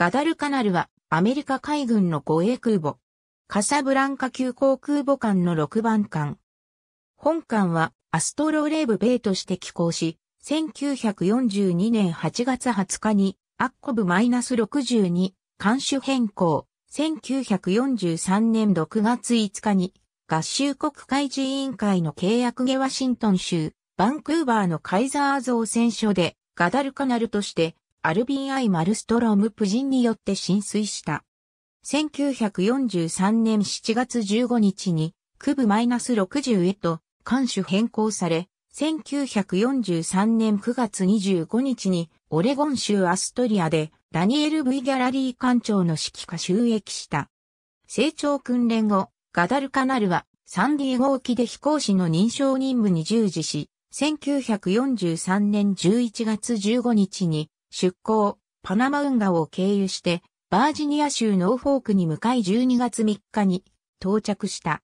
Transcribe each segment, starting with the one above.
ガダルカナルはアメリカ海軍の護衛空母。カサブランカ急航空母艦の6番艦。本艦はアストロレーブ米として寄港し、1942年8月20日にアッコブマイナス -62 艦種変更。1943年6月5日に合衆国海事委員会の契約下ワシントン州バンクーバーのカイザー造船所でガダルカナルとしてアルビン・アイ・マルストローム夫人によって浸水した。1943年7月15日に、区部マイナス -60 へと、艦首変更され、1943年9月25日に、オレゴン州アストリアで、ダニエル・ V・ ギャラリー艦長の指揮下収益した。成長訓練後、ガダルカナルは、サンディエゴ沖で飛行士の認証任務に従事し、1943年11月15日に出港、パナマ運河を経由して、バージニア州ノーフォークに向かい12月3日に到着した。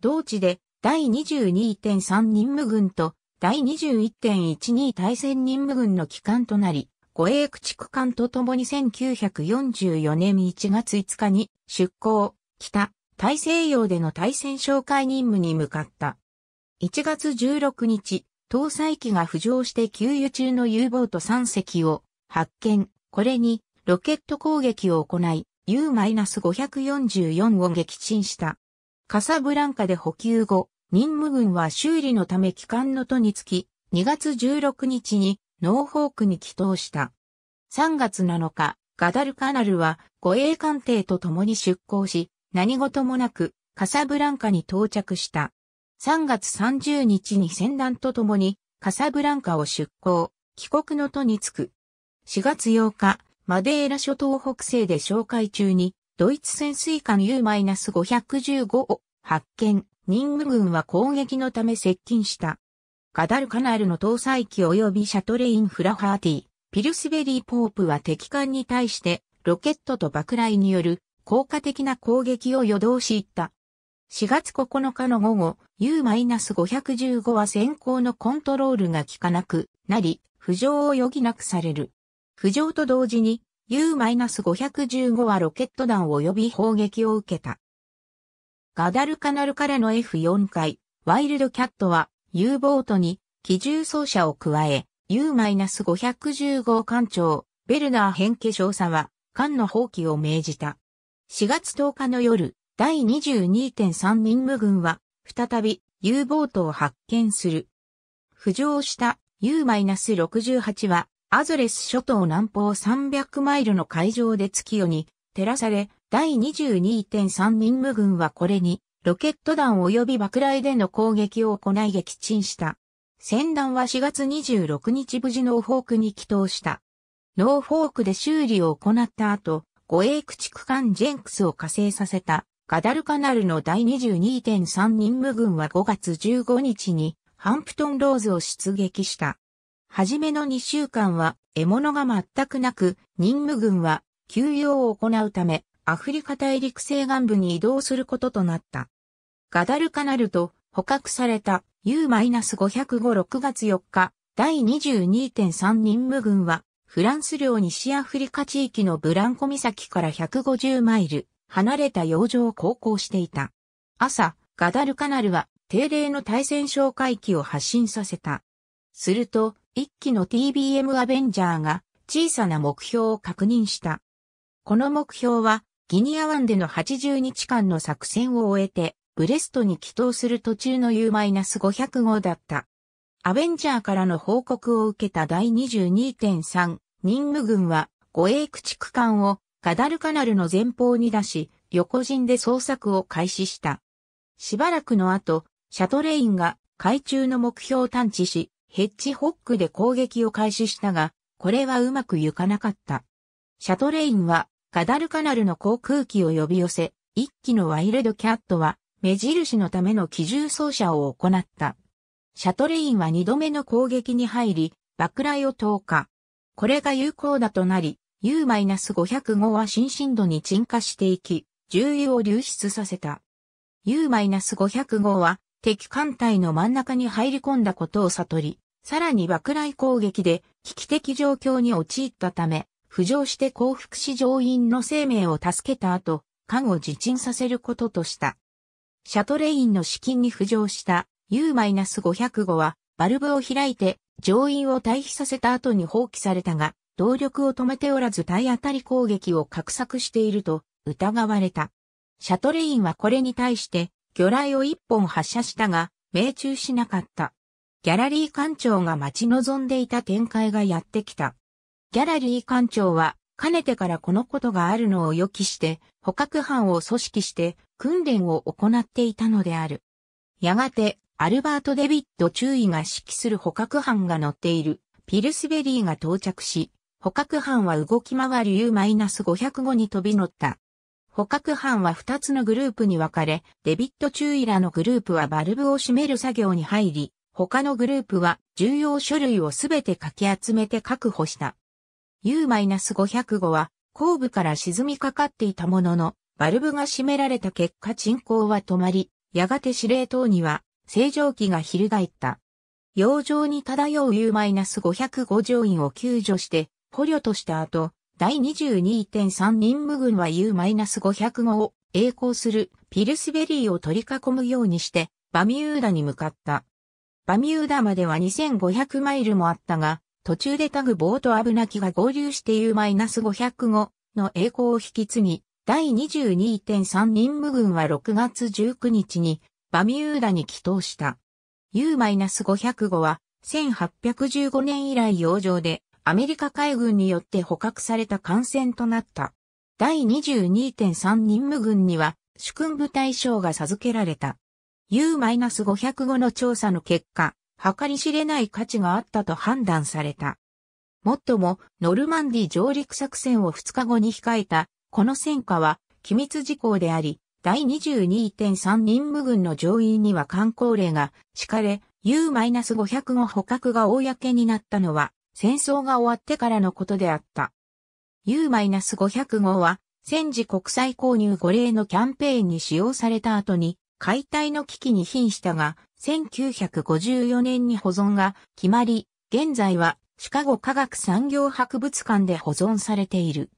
同地で第22.3任務軍と第21.12対戦任務軍の機関となり、護衛駆逐艦と共に1944年1月5日に出港、北、大西洋での対戦紹介任務に向かった。1月16日、搭載機が浮上して給油中の U ボート3隻を発見。これに、ロケット攻撃を行い、U-544 を撃沈した。カサブランカで補給後、任務軍は修理のため機関の都につき、2月16日にノーホークに帰投した。3月7日、ガダルカナルは護衛艦艇と共に出港し、何事もなくカサブランカに到着した。3月30日に船団と共にカサブランカを出港、帰国の都に着く。4月8日、マデーラ諸島北西で紹介中に、ドイツ潜水艦 U-515 を発見、任務軍は攻撃のため接近した。ガダルカナルの搭載機及びシャトレイン・フラハーティ、ピルスベリー・ポープは敵艦に対してロケットと爆雷による効果的な攻撃を予動し行った。4月9日の午後、U-515 は先行のコントロールが効かなくなり、浮上を余儀なくされる。浮上と同時に U-515 はロケット弾及び砲撃を受けた。ガダルカナルからの F4 回、ワイルドキャットは U ボートに機銃装車を加え、U-515 艦長、ベルナー変化少佐は艦の放棄を命じた。4月10日の夜、第22.3任務軍は、再び U ボートを発見する。浮上した U-68 はアズレス諸島南方300マイルの海上で月夜に照らされ、第22.3任務軍はこれに、ロケット弾及び爆雷での攻撃を行い撃沈した。戦団は4月26日無事ノーフォークに帰投した。ノーフォークで修理を行った後、護衛駆逐艦ジェンクスを加勢させた、ガダルカナルの第22.3任務軍は5月15日に、ハンプトンローズを出撃した。はじめの2週間は獲物が全くなく、任務軍は休養を行うため、アフリカ大陸西岸部に移動することとなった。ガダルカナルと捕獲された U-505 6月4日、第22.3任務軍は、フランス領西アフリカ地域のブランコ岬から150マイル離れた洋上を航行していた。朝、ガダルカナルは定例の対戦哨戒機を発進させた。すると、一機の TBM アベンジャーが小さな目標を確認した。この目標は、ギニア湾での80日間の作戦を終えて、ブレストに帰投する途中の U-500 号だった。アベンジャーからの報告を受けた第22.3任務軍は護衛駆逐艦をガダルカナルの前方に出し、横陣で捜索を開始した。しばらくの後、シャトレインが海中の目標を探知し、ヘッジホックで攻撃を開始したが、これはうまくいかなかった。シャトレインは、ガダルカナルの航空機を呼び寄せ、一機のワイルドキャットは、目印のための機銃操作を行った。シャトレインは二度目の攻撃に入り、爆雷を投下。これが有効だとなり、U-505 は新深度に沈下していき、重油を流出させた。U-505 は敵艦隊の真ん中に入り込んだことを悟り、さらに爆雷攻撃で危機的状況に陥ったため、浮上して降伏し乗員の生命を助けた後、艦を自沈させることとした。シャトレインの資金に浮上した U-500 は、バルブを開いて乗員を退避させた後に放棄されたが、動力を止めておらず体当たり攻撃を画策していると疑われた。シャトレインはこれに対して魚雷を一本発射したが、命中しなかった。ギャラリー館長が待ち望んでいた展開がやってきた。ギャラリー館長は、かねてからこのことがあるのを予期して、捕獲班を組織して、訓練を行っていたのである。やがて、アルバート・デビッド中尉が指揮する捕獲班が乗っている、ピルスベリーが到着し、捕獲班は動き回る U-505 に飛び乗った。捕獲班は2つのグループに分かれ、デビット注意らのグループはバルブを閉める作業に入り、他のグループは重要書類をすべてかき集めて確保した。U-505 は後部から沈みかかっていたものの、バルブが閉められた結果沈降は止まり、やがて司令塔には正常機が翻った。洋上に漂う U-505 乗員を救助して捕虜とした後、第22.3任務軍は U-505 を栄光するピルスベリーを取り囲むようにしてバミューダに向かった。バミューダまでは2500マイルもあったが、途中でタグボート危なきが合流して U-505 の栄光を引き継ぎ、第22.3任務軍は6月19日にバミューダに帰投した。U-505 は1815年以来洋上でアメリカ海軍によって捕獲された艦船となった。第22.3任務軍には主君部隊将が授けられた。U-505 の調査の結果、計り知れない価値があったと判断された。もっとも、ノルマンディ上陸作戦を2日後に控えた、この戦果は、機密事項であり、第22.3任務軍の上院には観光令が敷かれ、U-505 捕獲が公になったのは、戦争が終わってからのことであった。U-500 号は、戦時国際購入5例のキャンペーンに使用された後に、解体の危機に瀕したが、1954年に保存が決まり、現在はシカゴ科学産業博物館で保存されている。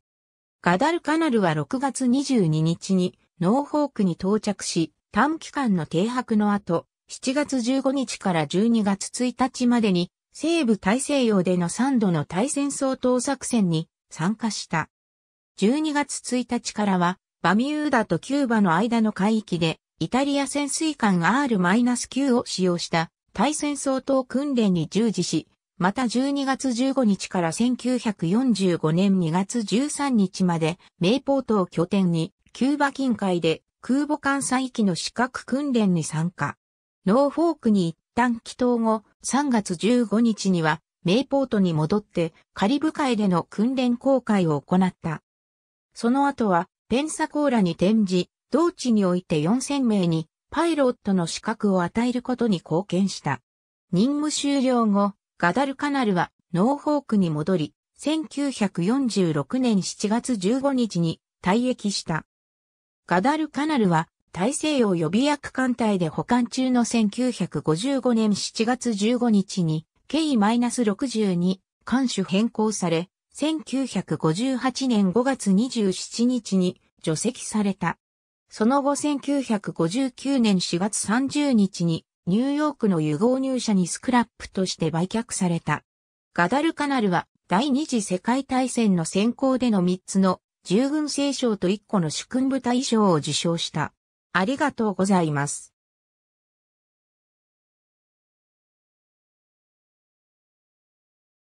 ガダルカナルは6月22日にノーホークに到着し、短期間の停泊の後、7月15日から12月1日までに西部大西洋での3度の対戦総統作戦に参加した。12月1日からは、バミューダとキューバの間の海域で、イタリア潜水艦 R-9 を使用した対戦総統訓練に従事し、また12月15日から1945年2月13日まで、メイポートを拠点に、キューバ近海で空母艦載機の資格訓練に参加。ノーフォークに行っ旦帰島後、3月15日には、メイポートに戻って、カリブ海での訓練公開を行った。その後は、ペンサコーラに転じ、同地において4000名に、パイロットの資格を与えることに貢献した。任務終了後、ガダルカナルはノーホークに戻り、1946年7月15日に退役した。ガダルカナルは大西洋予備役艦隊で保管中の1955年7月15日に、K-62 艦種変更され、1958年5月27日に除籍された。その後1959年4月30日にニューヨークの融合入社にスクラップとして売却された。ガダルカナルは第二次世界大戦の先行での3つの従軍聖章と1個の主君部隊賞を受賞した。ありがとうございます。